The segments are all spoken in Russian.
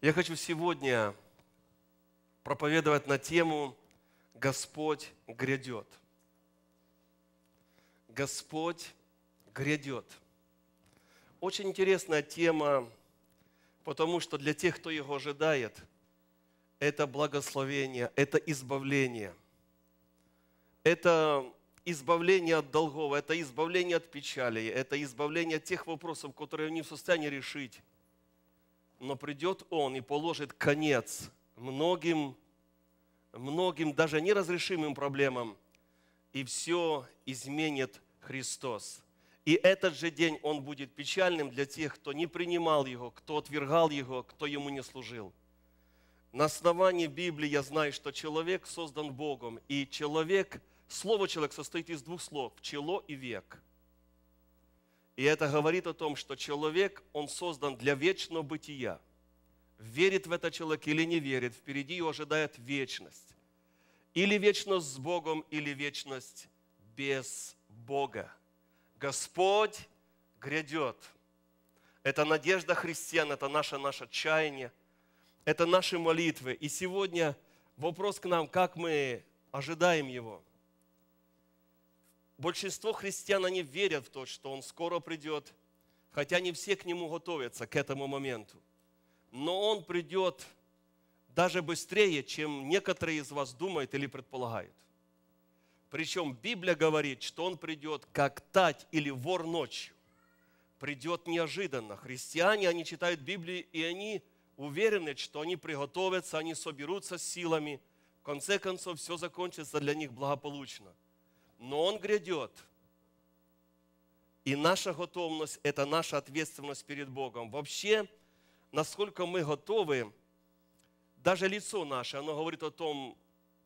Я хочу сегодня проповедовать на тему «Господь грядет». Господь грядет. Очень интересная тема, потому что для тех, кто его ожидает, это благословение, это избавление. Это избавление от долгов, это избавление от печали, это избавление от тех вопросов, которые они в состоянии решить но придет Он и положит конец многим, многим даже неразрешимым проблемам, и все изменит Христос. И этот же день он будет печальным для тех, кто не принимал его, кто отвергал его, кто ему не служил. На основании Библии я знаю, что человек создан Богом, и человек, слово человек состоит из двух слов – чело и век. И это говорит о том, что человек, он создан для вечного бытия. Верит в это человек или не верит, впереди его ожидает вечность. Или вечность с Богом, или вечность без Бога. Господь грядет. Это надежда христиан, это наше, наше чаяние, это наши молитвы. И сегодня вопрос к нам, как мы ожидаем Его – большинство христиан, они верят в то, что Он скоро придет, хотя не все к Нему готовятся, к этому моменту. Но Он придет даже быстрее, чем некоторые из вас думают или предполагают. Причем Библия говорит, что Он придет как тать или вор ночью. Придет неожиданно. Христиане, они читают Библию, и они уверены, что они приготовятся, они соберутся с силами. В конце концов, все закончится для них благополучно – но Он грядет. И наша готовность – это наша ответственность перед Богом. Вообще, насколько мы готовы, даже лицо наше, оно говорит о том,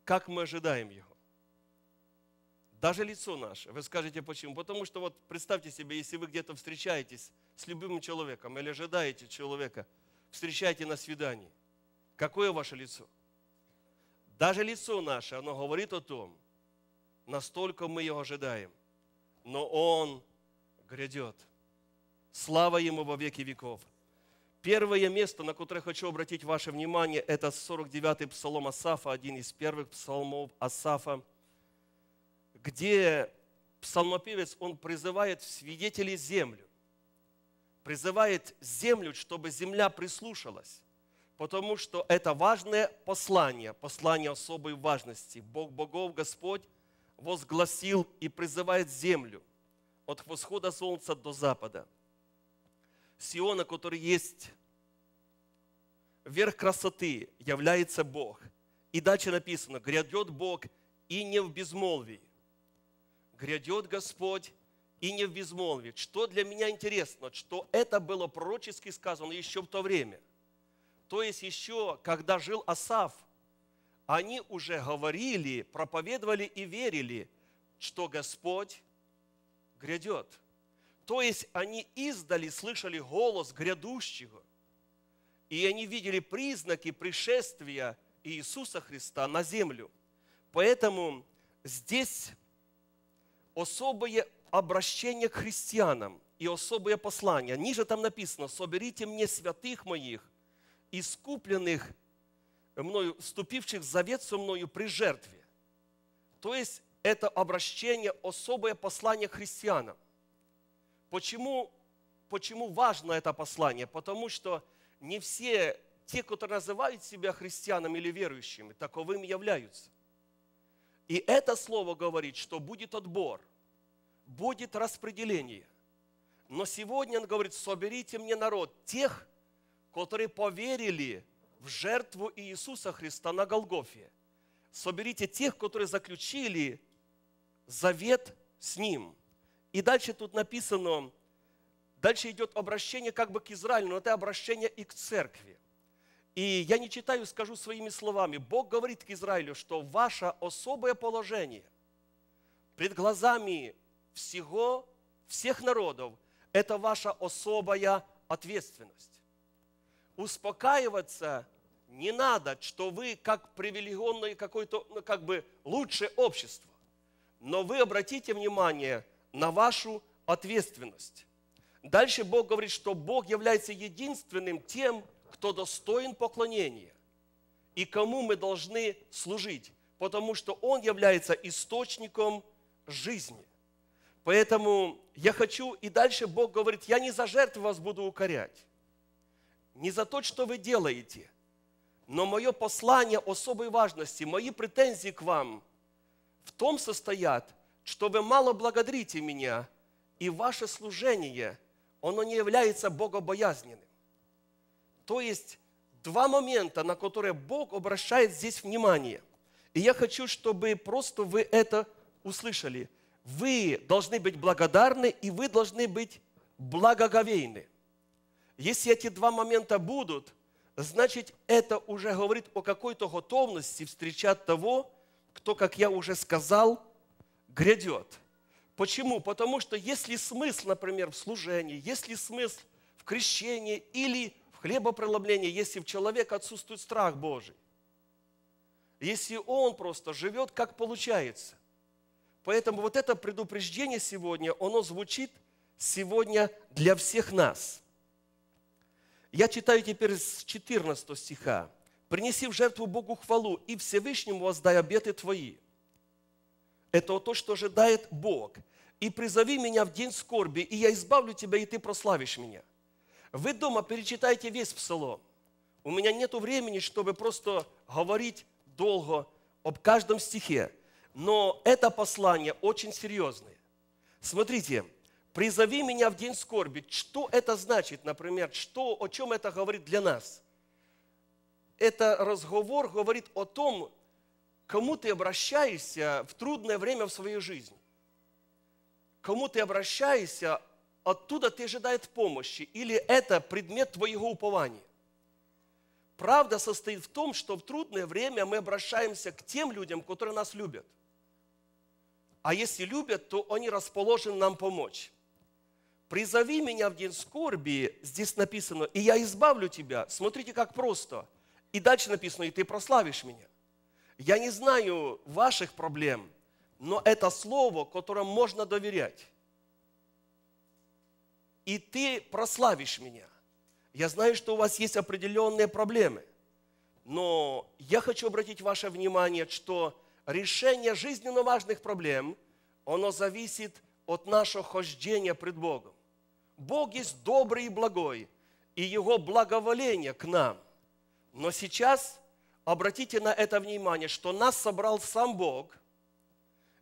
как мы ожидаем Его. Даже лицо наше. Вы скажете, почему? Потому что вот представьте себе, если вы где-то встречаетесь с любимым человеком или ожидаете человека, встречаете на свидании, какое ваше лицо? Даже лицо наше, оно говорит о том, Настолько мы Его ожидаем. Но Он грядет. Слава Ему во веки веков. Первое место, на которое хочу обратить ваше внимание, это 49-й псалом Асафа, один из первых псалмов Асафа, где псалмопевец, он призывает в свидетели землю. Призывает землю, чтобы земля прислушалась. Потому что это важное послание, послание особой важности. Бог богов, Господь – возгласил и призывает землю от восхода солнца до запада. Сиона, который есть верх красоты, является Бог. И дальше написано, грядет Бог и не в безмолвии. Грядет Господь и не в безмолвии. Что для меня интересно, что это было пророчески сказано еще в то время. То есть еще, когда жил Асав – они уже говорили, проповедовали и верили, что Господь грядет. То есть они издали слышали голос грядущего, и они видели признаки пришествия Иисуса Христа на землю. Поэтому здесь особое обращение к христианам и особое послание. Ниже там написано, соберите мне святых моих, искупленных мною, вступивших в завет со мною при жертве. То есть это обращение, особое послание христианам. Почему, почему важно это послание? Потому что не все те, которые называют себя христианами или верующими, таковыми являются. И это слово говорит, что будет отбор, будет распределение. Но сегодня он говорит, соберите мне народ тех, которые поверили в жертву Иисуса Христа на Голгофе. Соберите тех, которые заключили завет с Ним. И дальше тут написано, дальше идет обращение как бы к Израилю, но это обращение и к церкви. И я не читаю, скажу своими словами. Бог говорит к Израилю, что ваше особое положение пред глазами всего, всех народов, это ваша особая ответственность. Успокаиваться не надо, что вы как привилегионное какое-то, ну, как бы лучшее общество. Но вы обратите внимание на вашу ответственность. Дальше Бог говорит, что Бог является единственным тем, кто достоин поклонения и кому мы должны служить, потому что Он является источником жизни. Поэтому я хочу, и дальше Бог говорит, я не за жертвы вас буду укорять, не за то, что вы делаете – но мое послание особой важности, мои претензии к вам в том состоят, что вы мало благодарите меня, и ваше служение, оно не является богобоязненным. То есть два момента, на которые Бог обращает здесь внимание. И я хочу, чтобы просто вы это услышали. Вы должны быть благодарны, и вы должны быть благоговейны. Если эти два момента будут – значит, это уже говорит о какой-то готовности встречать того, кто, как я уже сказал, грядет. Почему? Потому что если смысл, например, в служении, если смысл в крещении или в хлебопроломлении, если в человека отсутствует страх Божий, если он просто живет, как получается. Поэтому вот это предупреждение сегодня, оно звучит сегодня для всех нас. Я читаю теперь с 14 стиха. «Принеси в жертву Богу хвалу, и Всевышнему воздай обеты твои». Это то, что ожидает Бог. «И призови меня в день скорби, и я избавлю тебя, и ты прославишь меня». Вы дома перечитайте весь псалом. У меня нет времени, чтобы просто говорить долго об каждом стихе. Но это послание очень серьезное. Смотрите, призови меня в день скорби. Что это значит, например, что, о чем это говорит для нас? Это разговор говорит о том, кому ты обращаешься в трудное время в своей жизни. Кому ты обращаешься, оттуда ты ожидает помощи, или это предмет твоего упования. Правда состоит в том, что в трудное время мы обращаемся к тем людям, которые нас любят – а если любят, то они расположены нам помочь призови меня в день скорби, здесь написано, и я избавлю тебя. Смотрите, как просто. И дальше написано, и ты прославишь меня. Я не знаю ваших проблем, но это слово, которому можно доверять. И ты прославишь меня. Я знаю, что у вас есть определенные проблемы, но я хочу обратить ваше внимание, что решение жизненно важных проблем, оно зависит от нашего хождения пред Богом. Бог есть добрый и благой, и Его благоволение к нам. Но сейчас обратите на это внимание, что нас собрал сам Бог,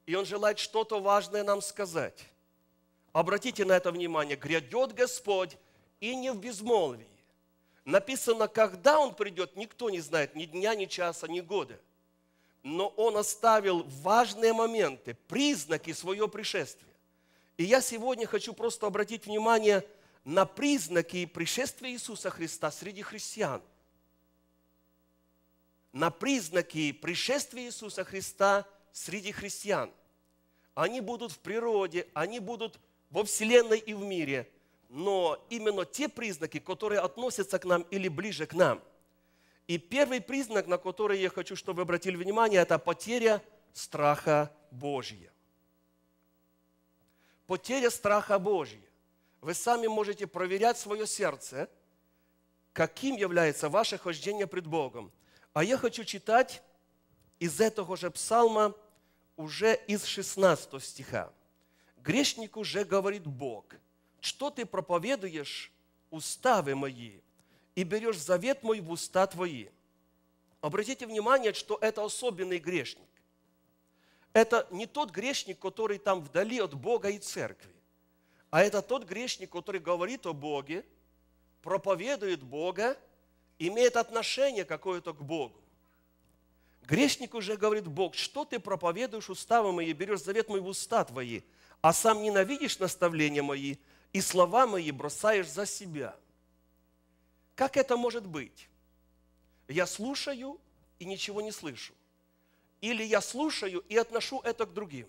и Он желает что-то важное нам сказать. Обратите на это внимание, грядет Господь и не в безмолвии. Написано, когда Он придет, никто не знает, ни дня, ни часа, ни года. Но Он оставил важные моменты, признаки своего пришествия. И я сегодня хочу просто обратить внимание на признаки пришествия Иисуса Христа среди христиан. На признаки пришествия Иисуса Христа среди христиан. Они будут в природе, они будут во Вселенной и в мире. Но именно те признаки, которые относятся к нам или ближе к нам. И первый признак, на который я хочу, чтобы вы обратили внимание, это потеря страха Божия потеря страха Божия. Вы сами можете проверять свое сердце, каким является ваше хождение пред Богом. А я хочу читать из этого же псалма уже из 16 стиха. Грешник уже говорит Бог, что ты проповедуешь уставы мои и берешь завет мой в уста твои. Обратите внимание, что это особенный грешник это не тот грешник, который там вдали от Бога и церкви, а это тот грешник, который говорит о Боге, проповедует Бога, имеет отношение какое-то к Богу. Грешник уже говорит, Бог, что ты проповедуешь уставы мои, берешь завет мой в уста твои, а сам ненавидишь наставления мои и слова мои бросаешь за себя. Как это может быть? Я слушаю и ничего не слышу. Или я слушаю и отношу это к другим.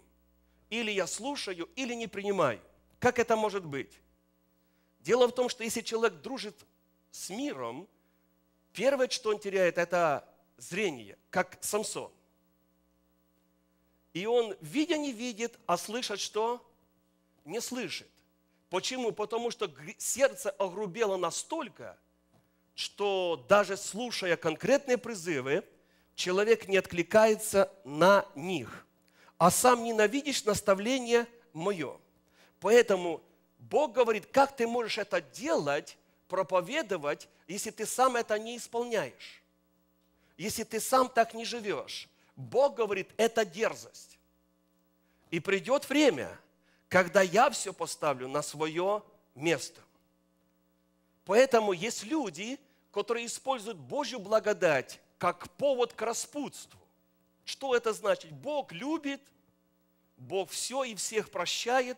Или я слушаю, или не принимаю. Как это может быть? Дело в том, что если человек дружит с миром, первое, что он теряет, это зрение, как Самсон. И он, видя, не видит, а слышит, что не слышит. Почему? Потому что сердце огрубело настолько, что даже слушая конкретные призывы – человек не откликается на них, а сам ненавидишь наставление мое. Поэтому Бог говорит, как ты можешь это делать, проповедовать, если ты сам это не исполняешь, если ты сам так не живешь. Бог говорит, это дерзость. И придет время, когда я все поставлю на свое место. Поэтому есть люди, которые используют Божью благодать как повод к распутству. Что это значит? Бог любит, Бог все и всех прощает,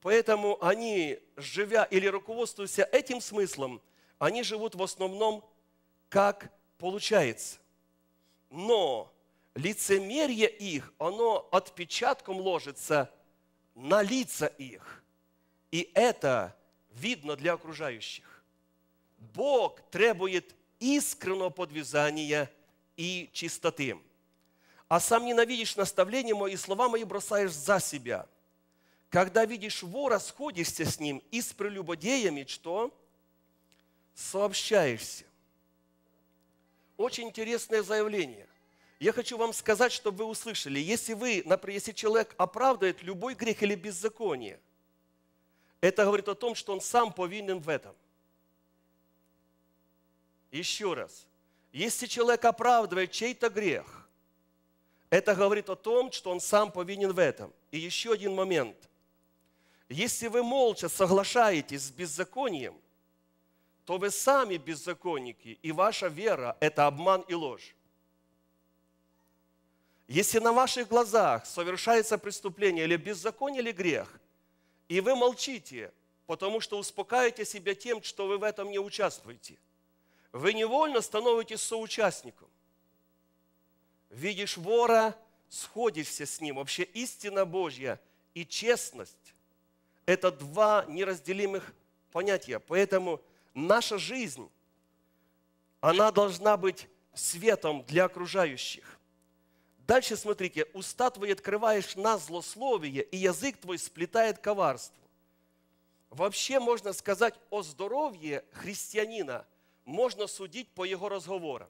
поэтому они, живя или руководствуясь этим смыслом, они живут в основном как получается. Но лицемерие их, оно отпечатком ложится на лица их. И это видно для окружающих. Бог требует искреннего подвязания и чистоты. А сам ненавидишь наставления мои, и слова мои бросаешь за себя. Когда видишь вора, сходишься с ним, и с прелюбодеями что? Сообщаешься. Очень интересное заявление. Я хочу вам сказать, чтобы вы услышали. Если, вы, например, если человек оправдывает любой грех или беззаконие, это говорит о том, что он сам повинен в этом. Еще раз – если человек оправдывает чей-то грех, это говорит о том, что он сам повинен в этом. И еще один момент. Если вы молча соглашаетесь с беззаконием, то вы сами беззаконники, и ваша вера – это обман и ложь. Если на ваших глазах совершается преступление или беззаконие, или грех, и вы молчите, потому что успокаиваете себя тем, что вы в этом не участвуете – вы невольно становитесь соучастником. Видишь вора, сходишься с ним. Вообще истина Божья и честность – это два неразделимых понятия. Поэтому наша жизнь, она должна быть светом для окружающих. Дальше смотрите, уста твои открываешь на злословие, и язык твой сплетает коварство. Вообще можно сказать о здоровье христианина – можно судить по его разговорам.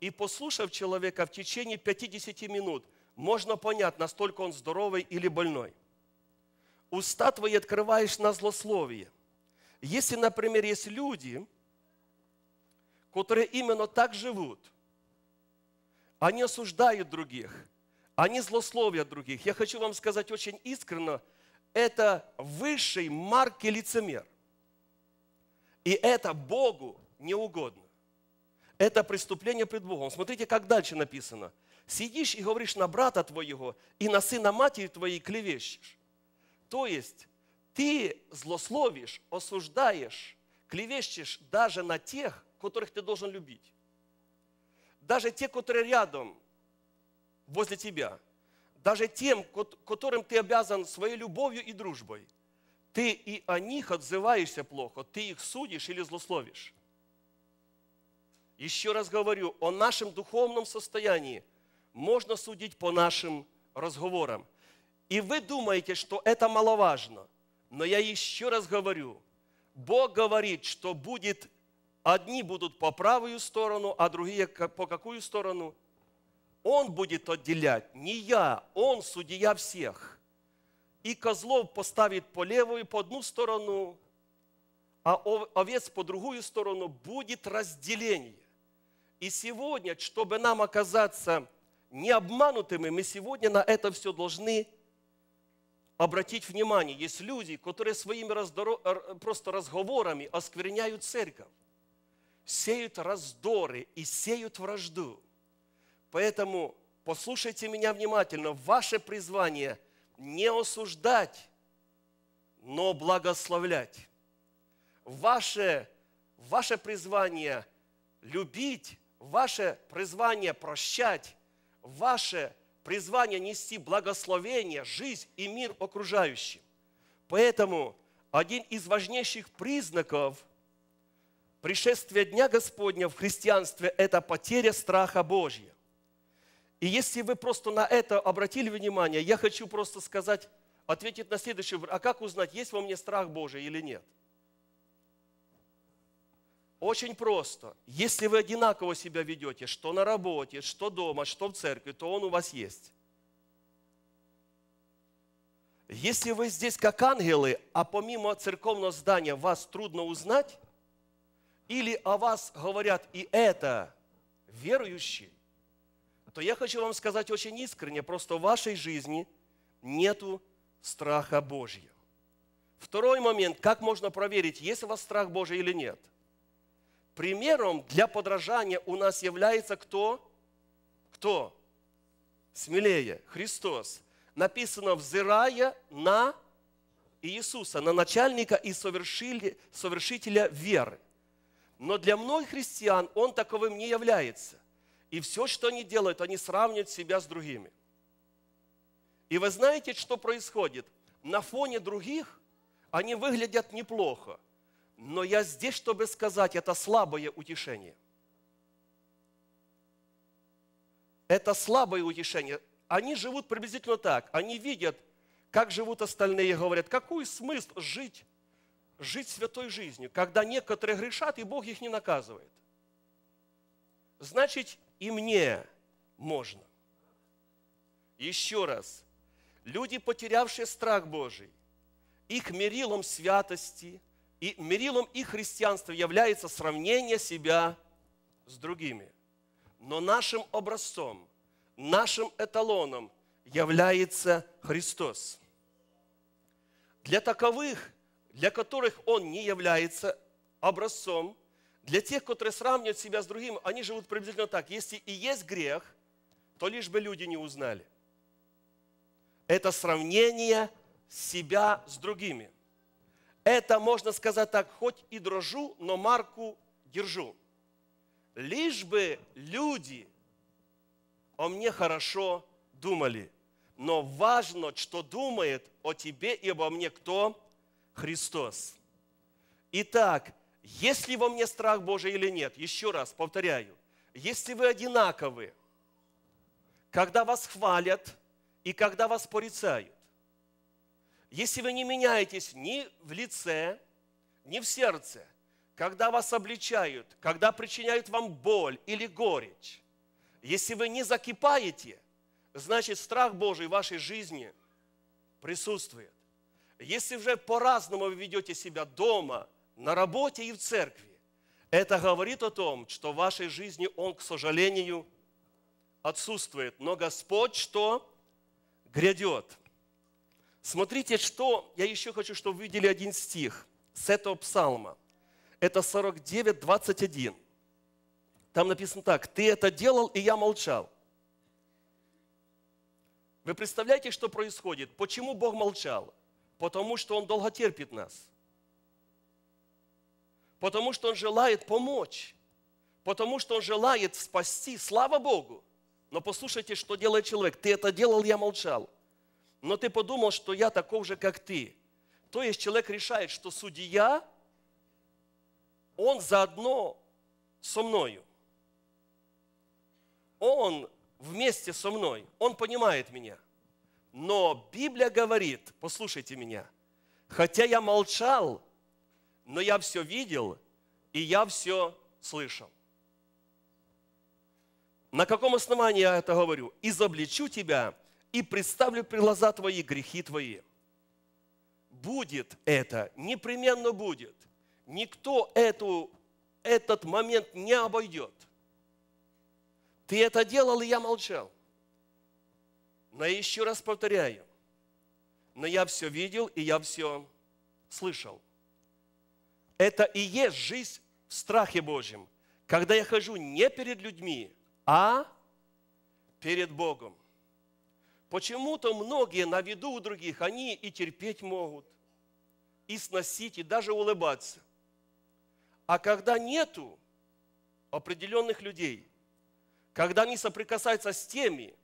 И послушав человека в течение 50 минут, можно понять, настолько он здоровый или больной. Уста твои открываешь на злословие. Если, например, есть люди, которые именно так живут, они осуждают других, они злословят других. Я хочу вам сказать очень искренно, это высший марки лицемер. И это Богу не угодно. Это преступление пред Богом. Смотрите, как дальше написано. Сидишь и говоришь на брата твоего и на сына матери твоей клевещешь. То есть ты злословишь, осуждаешь, клевещешь даже на тех, которых ты должен любить. Даже те, которые рядом, возле тебя. Даже тем, которым ты обязан своей любовью и дружбой – ты и о них отзываешься плохо, ты их судишь или злословишь. Еще раз говорю, о нашем духовном состоянии можно судить по нашим разговорам. И вы думаете, что это маловажно. Но я еще раз говорю, Бог говорит, что будет, одни будут по правую сторону, а другие по какую сторону? Он будет отделять, не я, Он судья всех и козлов поставит по левую, по одну сторону, а овец по другую сторону, будет разделение. И сегодня, чтобы нам оказаться не обманутыми, мы сегодня на это все должны обратить внимание. Есть люди, которые своими раздоро... просто разговорами оскверняют церковь, сеют раздоры и сеют вражду. Поэтому послушайте меня внимательно. Ваше призвание – не осуждать, но благословлять. Ваше, ваше призвание любить, ваше призвание прощать, ваше призвание нести благословение, жизнь и мир окружающим. Поэтому один из важнейших признаков пришествия Дня Господня в христианстве – это потеря страха Божья. И если вы просто на это обратили внимание, я хочу просто сказать, ответить на следующий вопрос. А как узнать, есть во мне страх Божий или нет? Очень просто. Если вы одинаково себя ведете, что на работе, что дома, что в церкви, то он у вас есть. Если вы здесь как ангелы, а помимо церковного здания вас трудно узнать, или о вас говорят и это верующие, то я хочу вам сказать очень искренне, просто в вашей жизни нету страха Божьего. Второй момент, как можно проверить, есть у вас страх Божий или нет. Примером для подражания у нас является кто? Кто? Смелее, Христос. Написано, взирая на Иисуса, на начальника и совершили совершителя веры. Но для многих христиан он таковым не является. И все, что они делают, они сравнивают себя с другими. И вы знаете, что происходит? На фоне других они выглядят неплохо. Но я здесь, чтобы сказать, это слабое утешение. Это слабое утешение. Они живут приблизительно так. Они видят, как живут остальные, и говорят, какой смысл жить, жить святой жизнью, когда некоторые грешат, и Бог их не наказывает. Значит, и мне можно. Еще раз. Люди, потерявшие страх Божий, их мерилом святости и мерилом их христианства является сравнение себя с другими. Но нашим образцом, нашим эталоном является Христос. Для таковых, для которых Он не является образцом – для тех, которые сравнивают себя с другим, они живут приблизительно так. Если и есть грех, то лишь бы люди не узнали. Это сравнение себя с другими. Это, можно сказать так, хоть и дрожу, но марку держу. Лишь бы люди о мне хорошо думали. Но важно, что думает о тебе и обо мне кто? Христос. Итак, есть ли во мне страх Божий или нет? Еще раз повторяю. Если вы одинаковы, когда вас хвалят и когда вас порицают, если вы не меняетесь ни в лице, ни в сердце, когда вас обличают, когда причиняют вам боль или горечь, если вы не закипаете, значит страх Божий в вашей жизни присутствует. Если уже по-разному вы ведете себя дома – на работе и в церкви, это говорит о том, что в вашей жизни он, к сожалению, отсутствует. Но Господь что? Грядет. Смотрите, что я еще хочу, чтобы вы видели один стих с этого псалма. Это 49, 21. Там написано так, ты это делал, и я молчал. Вы представляете, что происходит? Почему Бог молчал? Потому что Он долго терпит нас потому что Он желает помочь, потому что Он желает спасти. Слава Богу! Но послушайте, что делает человек. Ты это делал, я молчал. Но ты подумал, что я таков же, как ты. То есть человек решает, что судья, он заодно со мною. Он вместе со мной, он понимает меня. Но Библия говорит, послушайте меня, хотя я молчал, но я все видел, и я все слышал. На каком основании я это говорю? Изобличу тебя и представлю при глаза твои грехи твои. Будет это, непременно будет. Никто эту, этот момент не обойдет. Ты это делал, и я молчал. Но еще раз повторяю. Но я все видел, и я все слышал. Это и есть жизнь в страхе Божьем, когда я хожу не перед людьми, а перед Богом. Почему-то многие на виду у других, они и терпеть могут, и сносить, и даже улыбаться. А когда нету определенных людей, когда они соприкасаются с теми,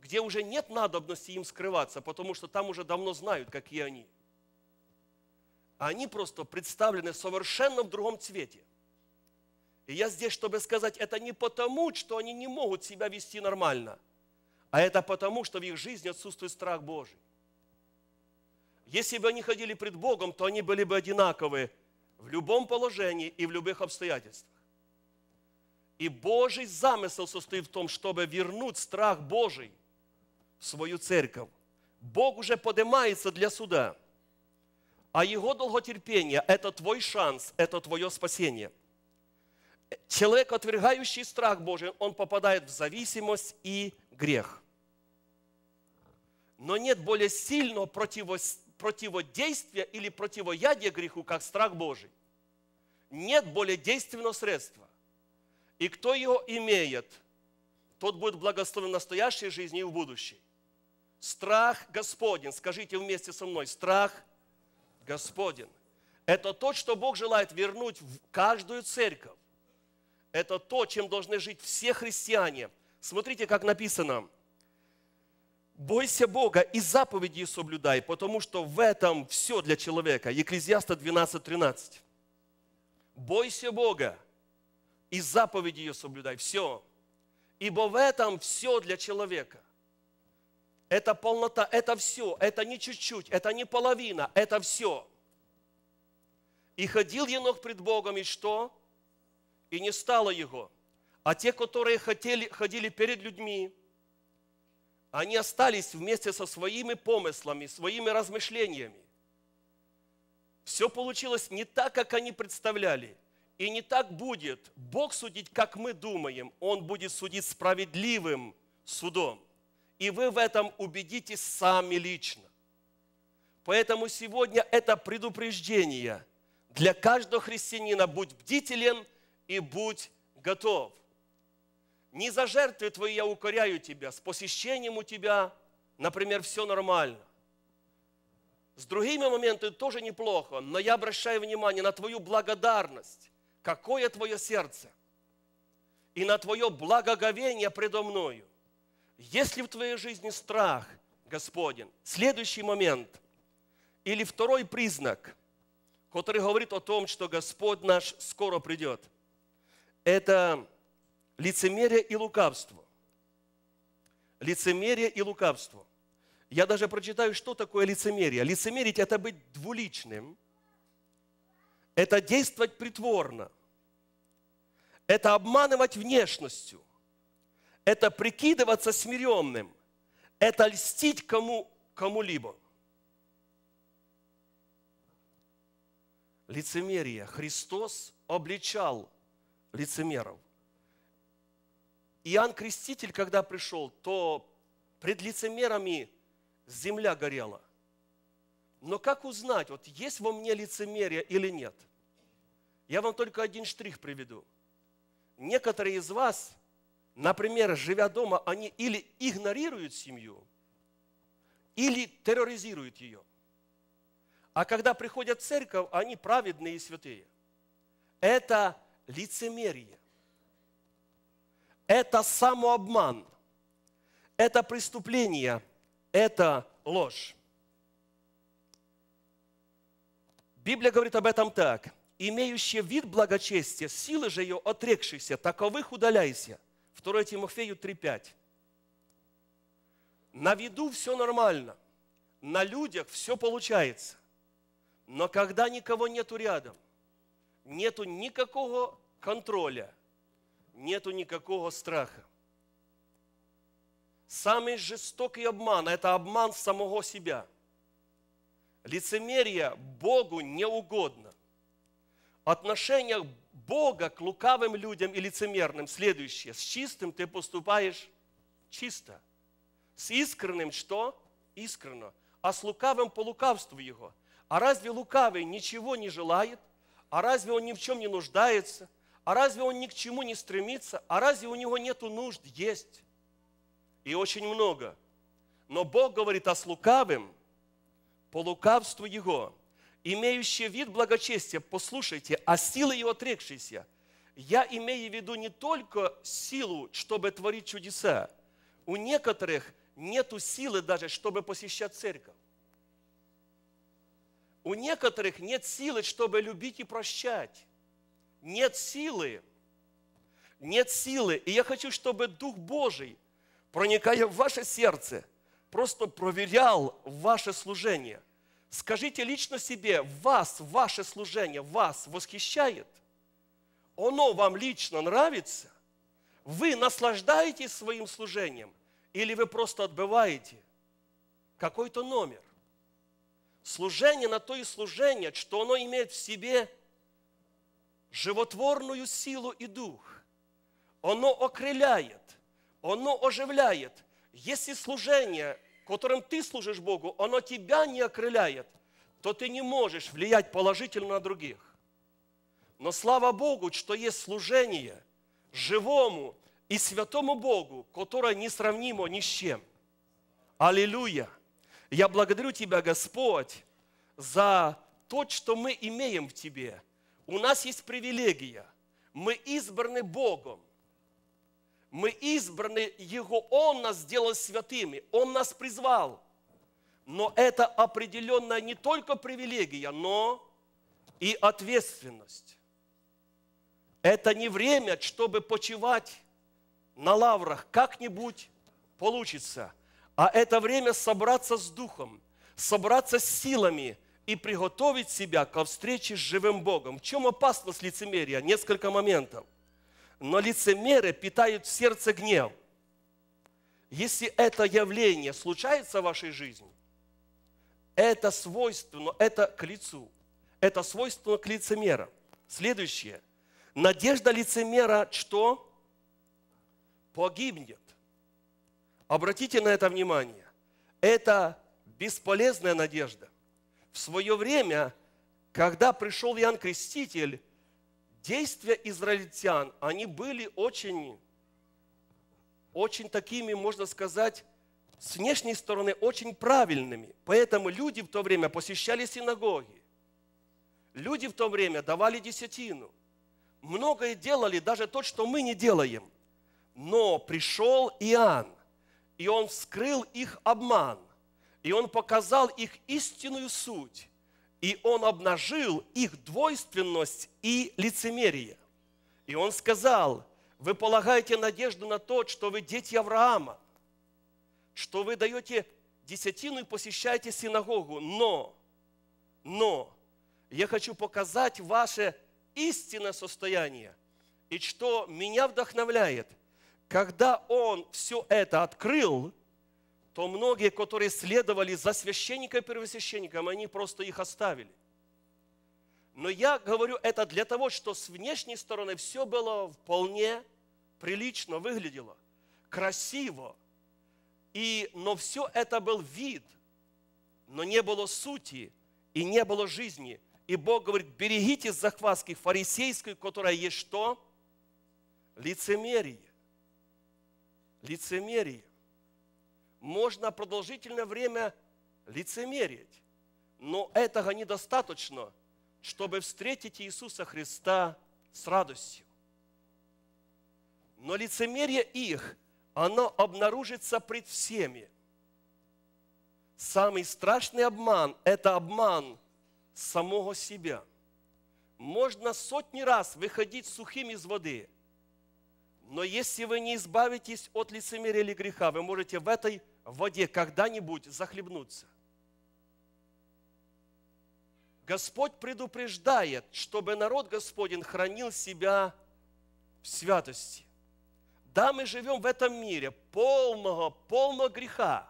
где уже нет надобности им скрываться, потому что там уже давно знают, какие они – они просто представлены совершенно в другом цвете. И я здесь, чтобы сказать, это не потому, что они не могут себя вести нормально, а это потому, что в их жизни отсутствует страх Божий. Если бы они ходили пред Богом, то они были бы одинаковые в любом положении и в любых обстоятельствах. И Божий замысел состоит в том, чтобы вернуть страх Божий в свою церковь. Бог уже поднимается для суда – а Его долготерпение – это твой шанс, это твое спасение. Человек, отвергающий страх Божий, он попадает в зависимость и грех. Но нет более сильного противодействия или противоядия греху, как страх Божий. Нет более действенного средства. И кто его имеет, тот будет благословен в настоящей жизни и в будущей. Страх Господень, скажите вместе со мной, страх Господен. Это то, что Бог желает вернуть в каждую церковь. Это то, чем должны жить все христиане. Смотрите, как написано. «Бойся Бога и заповеди соблюдай, потому что в этом все для человека». Екклезиаста 12:13). «Бойся Бога и заповеди ее соблюдай». Все. Ибо в этом все для человека. Это полнота, это все, это не чуть-чуть, это не половина, это все. И ходил Енох пред Богом, и что? И не стало его. А те, которые хотели, ходили перед людьми, они остались вместе со своими помыслами, своими размышлениями. Все получилось не так, как они представляли. И не так будет. Бог судить, как мы думаем. Он будет судить справедливым судом. И вы в этом убедитесь сами лично. Поэтому сегодня это предупреждение для каждого христианина. Будь бдителен и будь готов. Не за жертвы твои я укоряю тебя, с посещением у тебя, например, все нормально. С другими моментами тоже неплохо, но я обращаю внимание на твою благодарность, какое твое сердце, и на твое благоговение предо мною. Если в твоей жизни страх, Господень? Следующий момент. Или второй признак, который говорит о том, что Господь наш скоро придет. Это лицемерие и лукавство. Лицемерие и лукавство. Я даже прочитаю, что такое лицемерие. Лицемерить – это быть двуличным, это действовать притворно, это обманывать внешностью, это прикидываться смиренным, это льстить кому, кому-либо. Лицемерие. Христос обличал лицемеров. Иоанн Креститель, когда пришел, то пред лицемерами земля горела. Но как узнать, вот есть во мне лицемерие или нет? Я вам только один штрих приведу. Некоторые из вас – Например, живя дома, они или игнорируют семью, или терроризируют ее. А когда приходят в церковь, они праведные и святые. Это лицемерие. Это самообман. Это преступление. Это ложь. Библия говорит об этом так. «Имеющие вид благочестия, силы же ее отрекшихся, таковых удаляйся». 2 Тимофею 3.5. На виду все нормально, на людях все получается. Но когда никого нету рядом, нету никакого контроля, нету никакого страха. Самый жестокий обман – это обман самого себя. Лицемерие Богу не угодно. Отношения Бога к лукавым людям и лицемерным следующее. С чистым ты поступаешь чисто. С искренним что? Искренно. А с лукавым по лукавству его. А разве лукавый ничего не желает? А разве он ни в чем не нуждается? А разве он ни к чему не стремится? А разве у него нету нужд? Есть. И очень много. Но Бог говорит, а с лукавым, по лукавству его, имеющие вид благочестия, послушайте, а силы его отрекшиеся. Я имею в виду не только силу, чтобы творить чудеса. У некоторых нет силы даже, чтобы посещать церковь. У некоторых нет силы, чтобы любить и прощать. Нет силы. Нет силы. И я хочу, чтобы Дух Божий, проникая в ваше сердце, просто проверял ваше служение – Скажите лично себе, вас, ваше служение, вас восхищает? Оно вам лично нравится? Вы наслаждаетесь своим служением? Или вы просто отбываете какой-то номер? Служение на то и служение, что оно имеет в себе животворную силу и дух. Оно окрыляет, оно оживляет. Если служение которым ты служишь Богу, оно тебя не окрыляет, то ты не можешь влиять положительно на других. Но слава Богу, что есть служение живому и святому Богу, которое несравнимо ни с чем. Аллилуйя! Я благодарю Тебя, Господь, за то, что мы имеем в Тебе. У нас есть привилегия. Мы избраны Богом. Мы избраны Его, Он нас сделал святыми, Он нас призвал. Но это определенная не только привилегия, но и ответственность. Это не время, чтобы почивать на лаврах, как-нибудь получится. А это время собраться с духом, собраться с силами и приготовить себя ко встрече с живым Богом. В чем опасность лицемерия? Несколько моментов – но лицемеры питают в сердце гнев. Если это явление случается в вашей жизни, это свойственно, это к лицу, это свойственно к лицемерам. Следующее. Надежда лицемера что? Погибнет. Обратите на это внимание. Это бесполезная надежда. В свое время, когда пришел Иоанн Креститель, действия израильтян, они были очень, очень такими, можно сказать, с внешней стороны очень правильными. Поэтому люди в то время посещали синагоги. Люди в то время давали десятину. Многое делали, даже то, что мы не делаем. Но пришел Иоанн, и он вскрыл их обман, и он показал их истинную суть и он обнажил их двойственность и лицемерие. И он сказал, вы полагаете надежду на то, что вы дети Авраама, что вы даете десятину и посещаете синагогу, но, но я хочу показать ваше истинное состояние. И что меня вдохновляет, когда он все это открыл, то многие, которые следовали за священником и первосвященником, они просто их оставили. Но я говорю это для того, что с внешней стороны все было вполне прилично выглядело, красиво. И, но все это был вид, но не было сути и не было жизни. И Бог говорит, берегите захватки фарисейской, которая есть что? Лицемерие. Лицемерие можно продолжительное время лицемерить, но этого недостаточно, чтобы встретить Иисуса Христа с радостью. Но лицемерие их, оно обнаружится пред всеми. Самый страшный обман – это обман самого себя. Можно сотни раз выходить сухим из воды – но если вы не избавитесь от лицемерия или греха, вы можете в этой воде когда-нибудь захлебнуться. Господь предупреждает, чтобы народ Господень хранил себя в святости. Да, мы живем в этом мире полного, полного греха,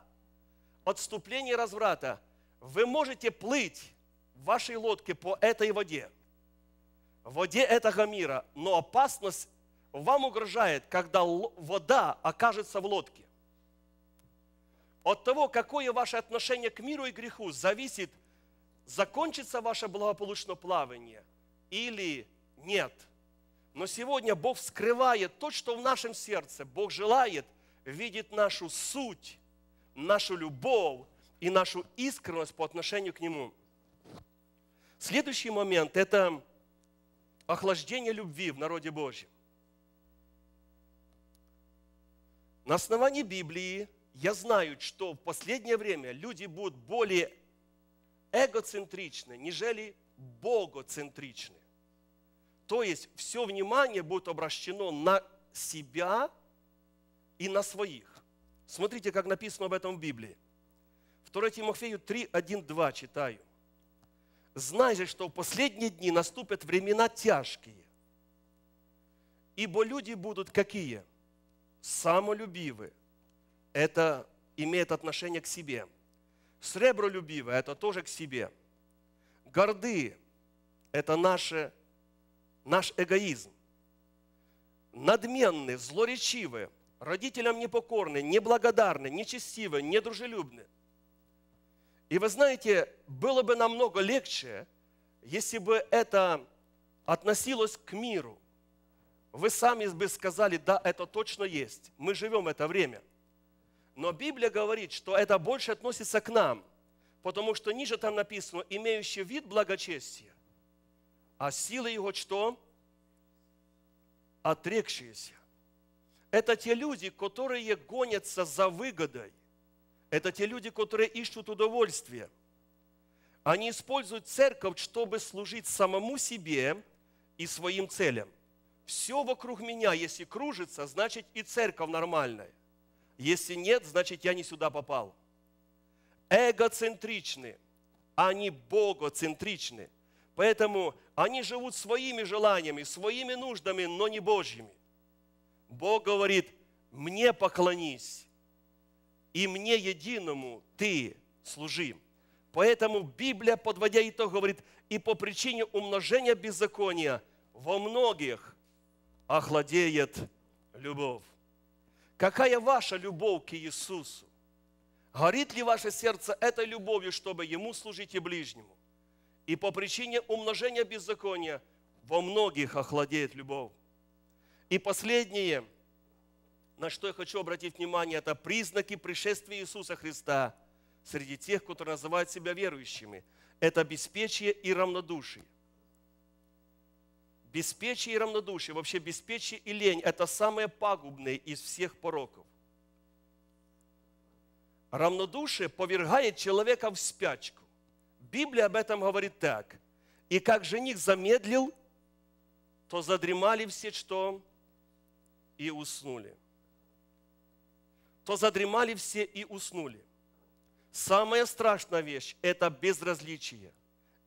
отступления и разврата. Вы можете плыть в вашей лодке по этой воде, в воде этого мира, но опасность вам угрожает, когда вода окажется в лодке. От того, какое ваше отношение к миру и греху, зависит, закончится ваше благополучное плавание или нет. Но сегодня Бог вскрывает то, что в нашем сердце. Бог желает видеть нашу суть, нашу любовь и нашу искренность по отношению к Нему. Следующий момент – это охлаждение любви в народе Божьем. На основании Библии я знаю, что в последнее время люди будут более эгоцентричны, нежели богоцентричны. То есть все внимание будет обращено на себя и на своих. Смотрите, как написано об этом в Библии. 2 Тимофею 3, 1, 2 читаю. «Знай же, что в последние дни наступят времена тяжкие, ибо люди будут какие? самолюбивы, это имеет отношение к себе. Сребролюбивы – это тоже к себе. Горды – это наше, наш эгоизм. Надменны, злоречивы, родителям непокорны, неблагодарны, нечестивы, недружелюбны. И вы знаете, было бы намного легче, если бы это относилось к миру. Вы сами бы сказали, да, это точно есть. Мы живем это время. Но Библия говорит, что это больше относится к нам, потому что ниже там написано, имеющий вид благочестия, а силы его что? Отрекшиеся. Это те люди, которые гонятся за выгодой. Это те люди, которые ищут удовольствие. Они используют церковь, чтобы служить самому себе и своим целям все вокруг меня, если кружится, значит и церковь нормальная. Если нет, значит я не сюда попал. Эгоцентричны, они богоцентричны. Поэтому они живут своими желаниями, своими нуждами, но не Божьими. Бог говорит, мне поклонись, и мне единому ты служи. Поэтому Библия, подводя итог, говорит, и по причине умножения беззакония во многих – охладеет любовь. Какая ваша любовь к Иисусу? Горит ли ваше сердце этой любовью, чтобы Ему служить и ближнему? И по причине умножения беззакония во многих охладеет любовь. И последнее, на что я хочу обратить внимание, это признаки пришествия Иисуса Христа среди тех, которые называют себя верующими. Это беспечие и равнодушие. Беспечие и равнодушие, вообще беспечие и лень – это самые пагубные из всех пороков. Равнодушие повергает человека в спячку. Библия об этом говорит так. «И как жених замедлил, то задремали все, что и уснули». То задремали все и уснули. Самая страшная вещь – это безразличие,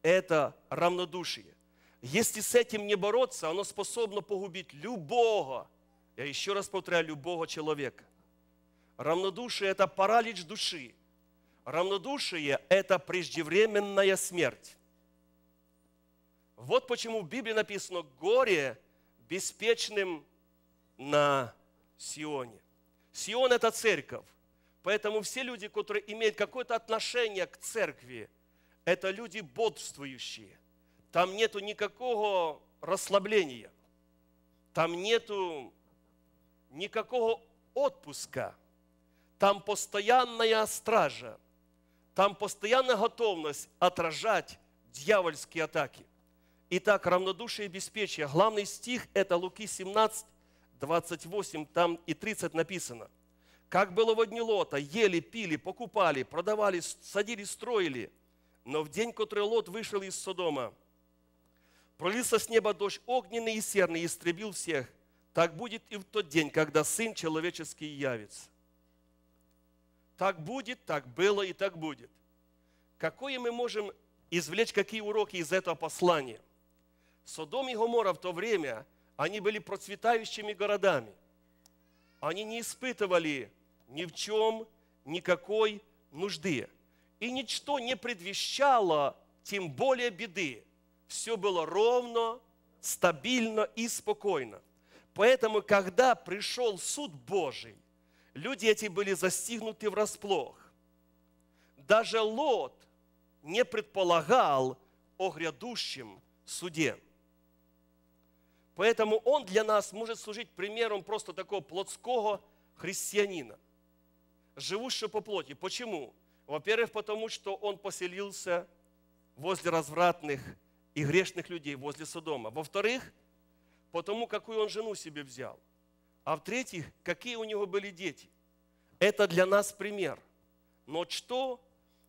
это равнодушие. Если с этим не бороться, оно способно погубить любого, я еще раз повторяю, любого человека. Равнодушие – это паралич души. Равнодушие – это преждевременная смерть. Вот почему в Библии написано «горе беспечным на Сионе». Сион – это церковь. Поэтому все люди, которые имеют какое-то отношение к церкви, это люди бодствующие. Там нету никакого расслабления. Там нету никакого отпуска. Там постоянная стража. Там постоянная готовность отражать дьявольские атаки. Итак, равнодушие и беспечие. Главный стих – это Луки 17, 28, там и 30 написано. «Как было во дни Лота, ели, пили, покупали, продавали, садили, строили. Но в день, который Лот вышел из Содома, Пролился с неба дождь огненный и серный, и истребил всех. Так будет и в тот день, когда Сын Человеческий явится. Так будет, так было и так будет. Какое мы можем извлечь, какие уроки из этого послания? Содом и Гомора в то время, они были процветающими городами. Они не испытывали ни в чем никакой нужды. И ничто не предвещало тем более беды все было ровно, стабильно и спокойно. Поэтому, когда пришел суд Божий, люди эти были застигнуты врасплох. Даже Лот не предполагал о грядущем суде. Поэтому он для нас может служить примером просто такого плотского христианина, живущего по плоти. Почему? Во-первых, потому что он поселился возле развратных и грешных людей возле Содома. Во-вторых, потому какую он жену себе взял. А в-третьих, какие у него были дети. Это для нас пример. Но что,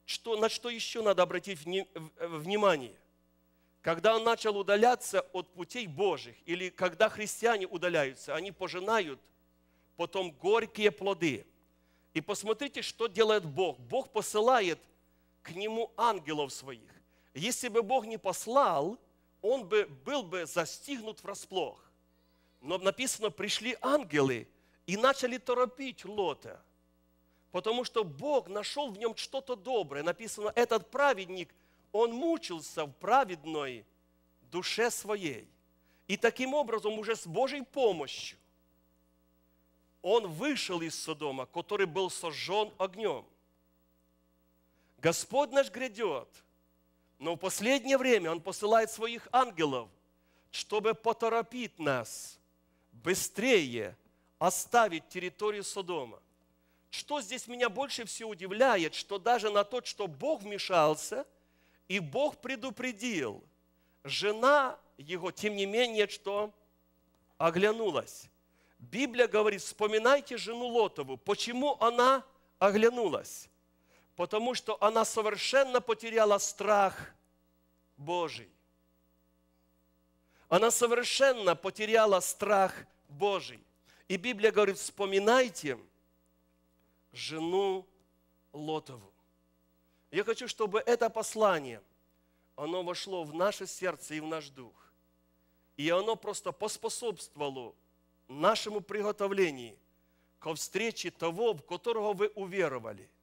что, на что еще надо обратить э, внимание? Когда он начал удаляться от путей Божьих, или когда христиане удаляются, они пожинают потом горькие плоды. И посмотрите, что делает Бог. Бог посылает к нему ангелов своих. Если бы Бог не послал, он бы был бы застигнут врасплох. Но написано, пришли ангелы и начали торопить Лота, потому что Бог нашел в нем что-то доброе. Написано, этот праведник, он мучился в праведной душе своей. И таким образом уже с Божьей помощью он вышел из Содома, который был сожжен огнем. Господь наш грядет – но в последнее время Он посылает своих ангелов, чтобы поторопить нас быстрее оставить территорию Содома. Что здесь меня больше всего удивляет, что даже на то, что Бог вмешался, и Бог предупредил, жена его, тем не менее, что оглянулась. Библия говорит, вспоминайте жену Лотову. Почему она оглянулась? потому что она совершенно потеряла страх Божий. Она совершенно потеряла страх Божий. И Библия говорит, вспоминайте жену Лотову. Я хочу, чтобы это послание, оно вошло в наше сердце и в наш дух. И оно просто поспособствовало нашему приготовлению ко встрече того, в которого вы уверовали –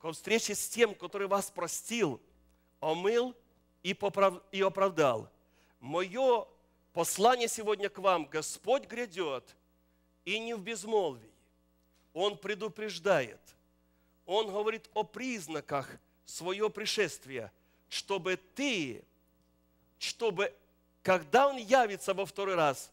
ко встрече с тем, который вас простил, омыл и, поправ... и оправдал. Мое послание сегодня к вам, Господь грядет, и не в безмолвии. Он предупреждает, Он говорит о признаках своего пришествия, чтобы ты, чтобы когда Он явится во второй раз,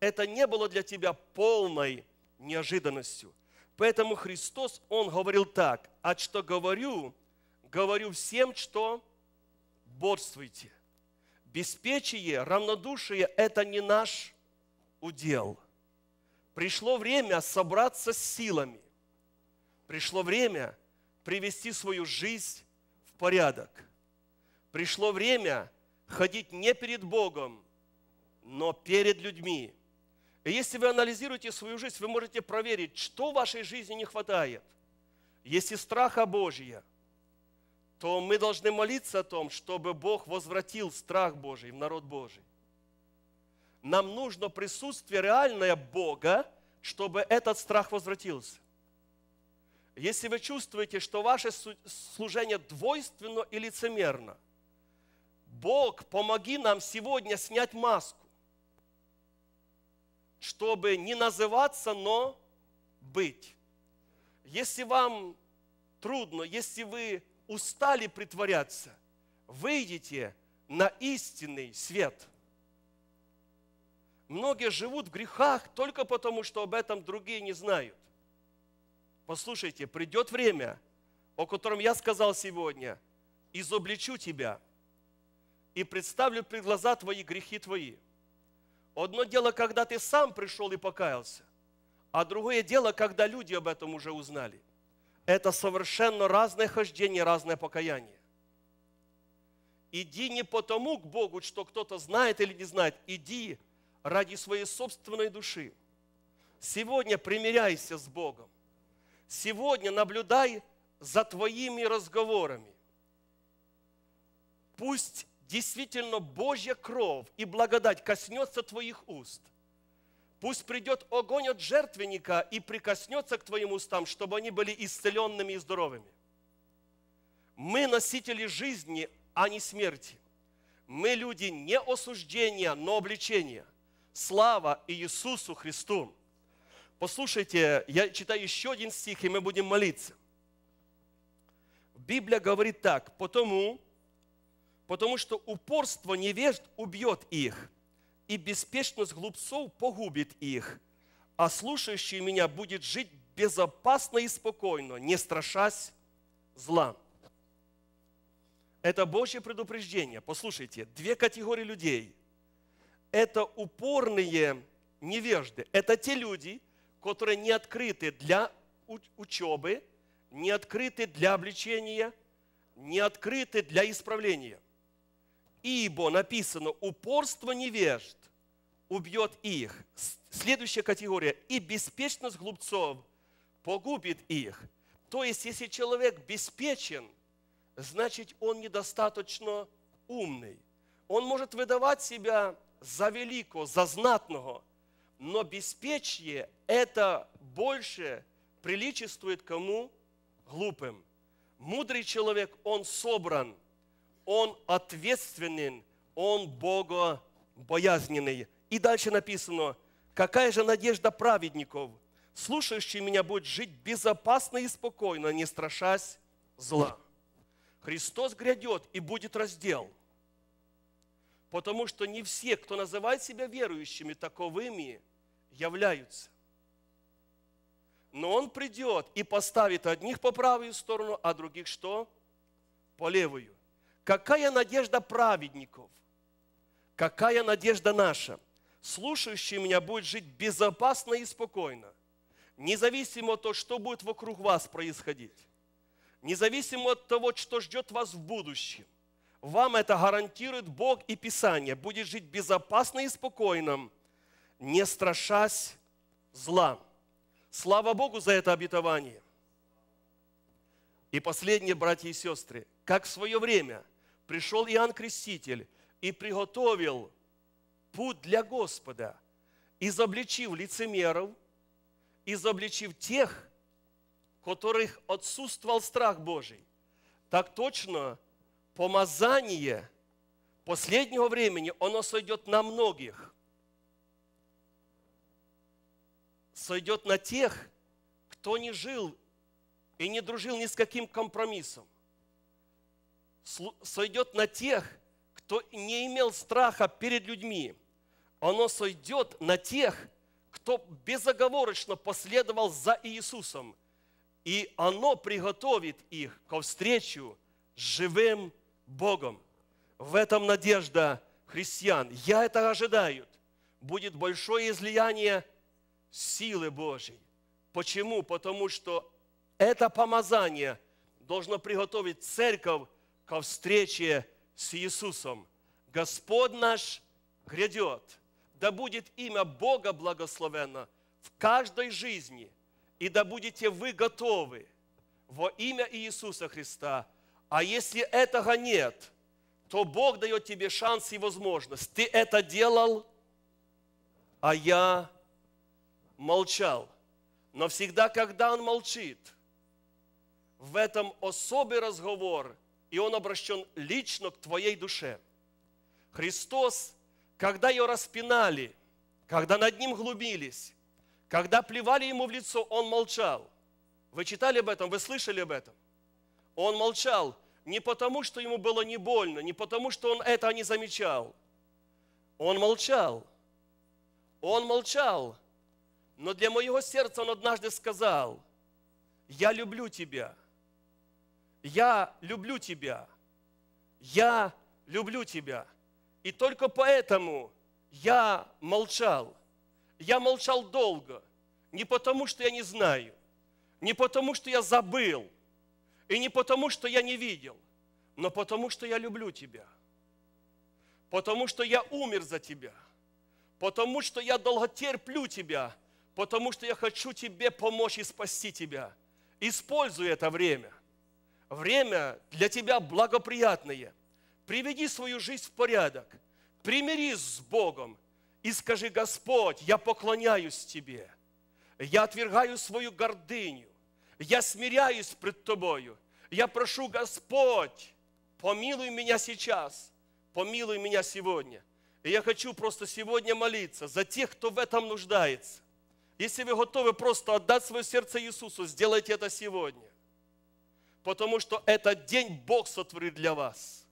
это не было для тебя полной неожиданностью – Поэтому Христос, Он говорил так, «А что говорю, говорю всем, что бодствуйте». Беспечие, равнодушие – это не наш удел. Пришло время собраться с силами. Пришло время привести свою жизнь в порядок. Пришло время ходить не перед Богом, но перед людьми. И если вы анализируете свою жизнь, вы можете проверить, что в вашей жизни не хватает. Если страха Божия, то мы должны молиться о том, чтобы Бог возвратил страх Божий в народ Божий. Нам нужно присутствие реальное Бога, чтобы этот страх возвратился. Если вы чувствуете, что ваше служение двойственно и лицемерно, Бог, помоги нам сегодня снять маску чтобы не называться, но быть. Если вам трудно, если вы устали притворяться, выйдите на истинный свет. Многие живут в грехах только потому, что об этом другие не знают. Послушайте, придет время, о котором я сказал сегодня, изобличу тебя и представлю пред глаза твои грехи твои – Одно дело, когда ты сам пришел и покаялся, а другое дело, когда люди об этом уже узнали. Это совершенно разное хождение, разное покаяние. Иди не потому к Богу, что кто-то знает или не знает. Иди ради своей собственной души. Сегодня примиряйся с Богом. Сегодня наблюдай за твоими разговорами. Пусть действительно Божья кровь и благодать коснется твоих уст. Пусть придет огонь от жертвенника и прикоснется к твоим устам, чтобы они были исцеленными и здоровыми. Мы носители жизни, а не смерти. Мы люди не осуждения, но обличения. Слава Иисусу Христу! Послушайте, я читаю еще один стих, и мы будем молиться. Библия говорит так, потому потому что упорство невежд убьет их, и беспечность глупцов погубит их, а слушающий меня будет жить безопасно и спокойно, не страшась зла. Это Божье предупреждение. Послушайте, две категории людей. Это упорные невежды. Это те люди, которые не открыты для учебы, не открыты для обличения, не открыты для исправления ибо написано, упорство невежд убьет их. Следующая категория, и беспечность глупцов погубит их. То есть, если человек беспечен, значит, он недостаточно умный. Он может выдавать себя за великого, за знатного, но беспечье – это больше приличествует кому? Глупым. Мудрый человек, он собран – он ответственен, он богобоязненный. И дальше написано, какая же надежда праведников, слушающий меня будет жить безопасно и спокойно, не страшась зла. Христос грядет и будет раздел. Потому что не все, кто называет себя верующими, таковыми являются. Но Он придет и поставит одних по правую сторону, а других что? По левую. Какая надежда праведников? Какая надежда наша? Слушающий меня будет жить безопасно и спокойно, независимо от того, что будет вокруг вас происходить, независимо от того, что ждет вас в будущем. Вам это гарантирует Бог и Писание. Будет жить безопасно и спокойно, не страшась зла. Слава Богу за это обетование. И последнее, братья и сестры, как в свое время – пришел Иоанн Креститель и приготовил путь для Господа, изобличив лицемеров, изобличив тех, которых отсутствовал страх Божий. Так точно помазание последнего времени, оно сойдет на многих. Сойдет на тех, кто не жил и не дружил ни с каким компромиссом сойдет на тех, кто не имел страха перед людьми. Оно сойдет на тех, кто безоговорочно последовал за Иисусом. И оно приготовит их ко встречу с живым Богом. В этом надежда христиан. Я это ожидаю. Будет большое излияние силы Божьей. Почему? Потому что это помазание должно приготовить церковь ко встрече с Иисусом. Господь наш грядет, да будет имя Бога благословенно в каждой жизни, и да будете вы готовы во имя Иисуса Христа. А если этого нет, то Бог дает тебе шанс и возможность. Ты это делал, а я молчал. Но всегда, когда он молчит, в этом особый разговор – и он обращен лично к твоей душе. Христос, когда ее распинали, когда над ним глубились, когда плевали ему в лицо, он молчал. Вы читали об этом, вы слышали об этом? Он молчал не потому, что ему было не больно, не потому, что он это не замечал. Он молчал. Он молчал. Но для моего сердца он однажды сказал, я люблю тебя – я люблю тебя, я люблю тебя. И только поэтому я молчал. Я молчал долго. Не потому, что я не знаю, не потому, что я забыл, и не потому, что я не видел, но потому, что я люблю тебя, потому что я умер за тебя, потому что я долго терплю тебя, потому что я хочу тебе помочь и спасти тебя. Используй это время время для тебя благоприятное. Приведи свою жизнь в порядок, примирись с Богом и скажи, Господь, я поклоняюсь Тебе, я отвергаю свою гордыню, я смиряюсь пред Тобою, я прошу, Господь, помилуй меня сейчас, помилуй меня сегодня. И я хочу просто сегодня молиться за тех, кто в этом нуждается. Если вы готовы просто отдать свое сердце Иисусу, сделайте это сегодня потому что этот день Бог сотворит для вас.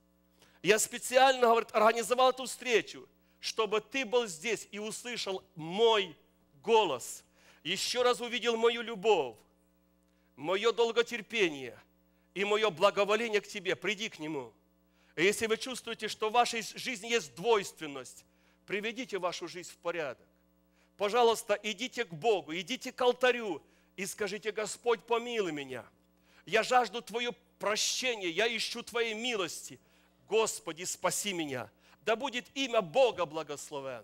Я специально, говорит, организовал эту встречу, чтобы ты был здесь и услышал мой голос, еще раз увидел мою любовь, мое долготерпение и мое благоволение к тебе. Приди к нему. И если вы чувствуете, что в вашей жизни есть двойственность, приведите вашу жизнь в порядок. Пожалуйста, идите к Богу, идите к алтарю и скажите, Господь, помилуй меня – я жажду Твое прощение, я ищу Твоей милости. Господи, спаси меня. Да будет имя Бога благословен.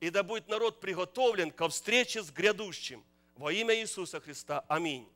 И да будет народ приготовлен ко встрече с грядущим. Во имя Иисуса Христа. Аминь.